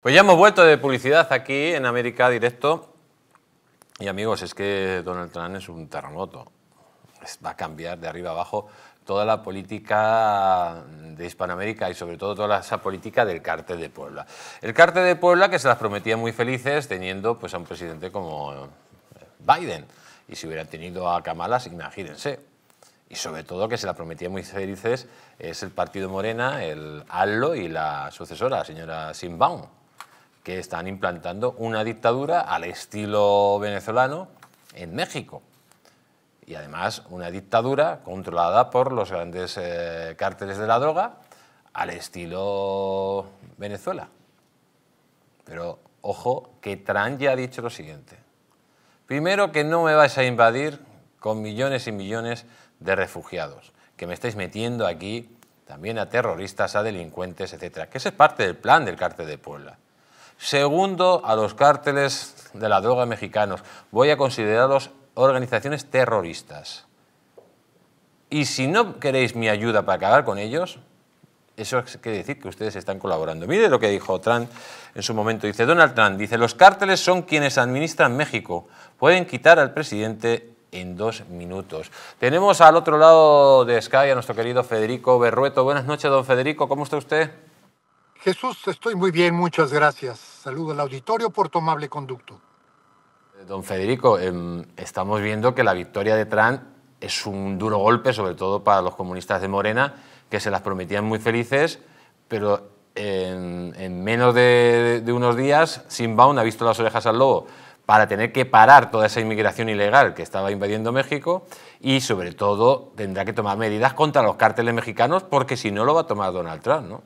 Pues ya hemos vuelto de publicidad aquí en América Directo. Y amigos, es que Donald Trump es un terremoto. Va a cambiar de arriba abajo toda la política de Hispanoamérica y sobre todo toda esa política del cártel de Puebla. El cártel de Puebla que se las prometía muy felices teniendo pues, a un presidente como eh, Biden. Y si hubieran tenido a Kamala, imagínense. Y sobre todo que se la prometía muy felices es el partido Morena, el ALLO y la sucesora, la señora Simbaum que están implantando una dictadura al estilo venezolano en México. Y además una dictadura controlada por los grandes eh, cárteles de la droga al estilo Venezuela. Pero ojo, que Trump ya ha dicho lo siguiente. Primero que no me vais a invadir con millones y millones de refugiados, que me estáis metiendo aquí también a terroristas, a delincuentes, etcétera, que ese es parte del plan del cártel de Puebla. Segundo, a los cárteles de la droga mexicanos. Voy a considerarlos organizaciones terroristas. Y si no queréis mi ayuda para acabar con ellos, eso quiere decir que ustedes están colaborando. Mire lo que dijo Trump en su momento. Dice Donald Trump, dice, los cárteles son quienes administran México. Pueden quitar al presidente en dos minutos. Tenemos al otro lado de Sky a nuestro querido Federico Berrueto. Buenas noches, don Federico. ¿Cómo está usted? Jesús, estoy muy bien, muchas gracias. Saludo al auditorio por tomable conducto. Eh, don Federico, em, estamos viendo que la victoria de Trump es un duro golpe, sobre todo para los comunistas de Morena, que se las prometían muy felices, pero en, menos de, de, unos días, Simbaun ha visto las orejas al lobo para tener que parar toda esa inmigración ilegal que estaba invadiendo México y, sobre todo, tendrá que tomar medidas contra los cárteles mexicanos porque si no lo va a tomar Donald Trump, ¿no?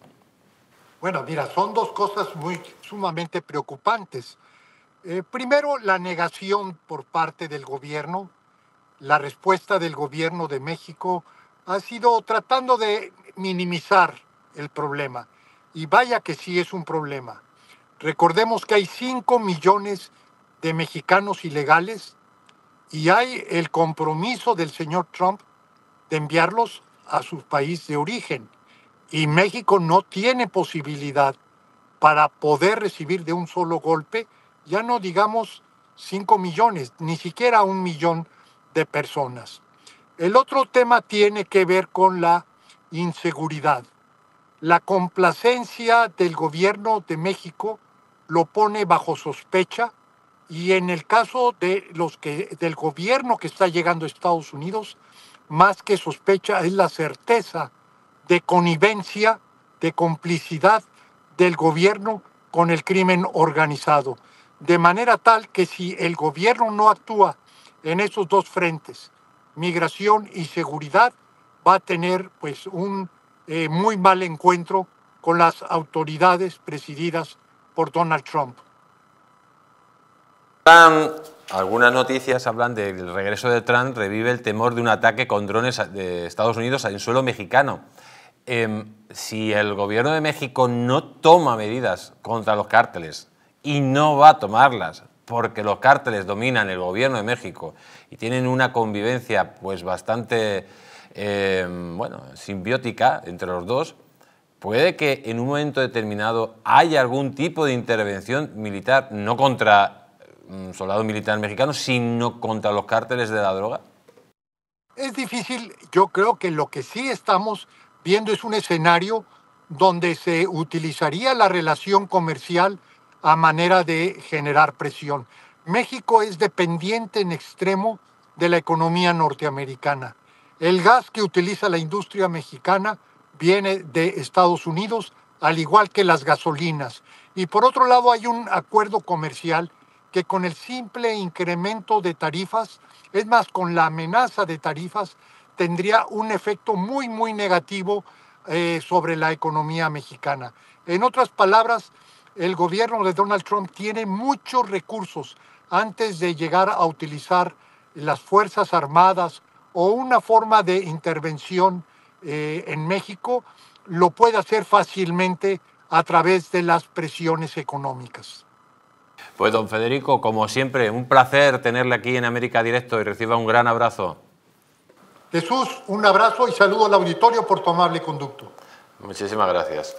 Bueno, mira, son dos cosas muy sumamente preocupantes. Eh, primero, la negación por parte del gobierno. La respuesta del gobierno de México ha sido tratando de minimizar el problema. Y vaya que sí es un problema. Recordemos que hay 5 millones de mexicanos ilegales y hay el compromiso del señor Trump de enviarlos a su país de origen. Y México no tiene posibilidad para poder recibir de un solo golpe, ya no digamos 5 millones, ni siquiera un millón de personas. El otro tema tiene que ver con la inseguridad. La complacencia del gobierno de México lo pone bajo sospecha y en el caso de los que del gobierno que está llegando a Estados Unidos, más que sospecha es la certeza de connivencia, de complicidad del gobierno con el crimen organizado. De manera tal que si el gobierno no actúa en esos dos frentes, migración y seguridad, va a tener pues un eh, muy mal encuentro con las autoridades presididas por Donald Trump. Algunas noticias hablan del regreso de Trump, revive el temor de un ataque con drones de Estados Unidos en suelo mexicano. Em, si el gobierno de México no toma medidas contra los cárteles y no va a tomarlas porque los cárteles dominan el gobierno de México y tienen una convivencia pues bastante em, bueno, simbiótica entre los dos, puede que en un momento determinado haya algún tipo de intervención militar, no contra un mm, soldado militar mexicano, sino contra los cárteles de la droga? Es difícil, yo creo que lo que sí estamos viendo es un escenario donde se utilizaría la relación comercial a manera de generar presión. México es dependiente en extremo de la economía norteamericana. El gas que utiliza la industria mexicana viene de Estados Unidos, al igual que las gasolinas. Y por otro lado hay un acuerdo comercial que con el simple incremento de tarifas, es más, con la amenaza de tarifas, tendría un efecto muy, muy negativo eh, sobre la economía mexicana. En otras palabras, el gobierno de Donald Trump tiene muchos recursos antes de llegar a utilizar las Fuerzas Armadas o una forma de intervención eh, en México, lo puede hacer fácilmente a través de las presiones económicas. Pues don Federico, como siempre, un placer tenerle aquí en América Directo y reciba un gran abrazo. Jesús, un abrazo y saludo al auditorio por tu amable conducto. Muchísimas gracias.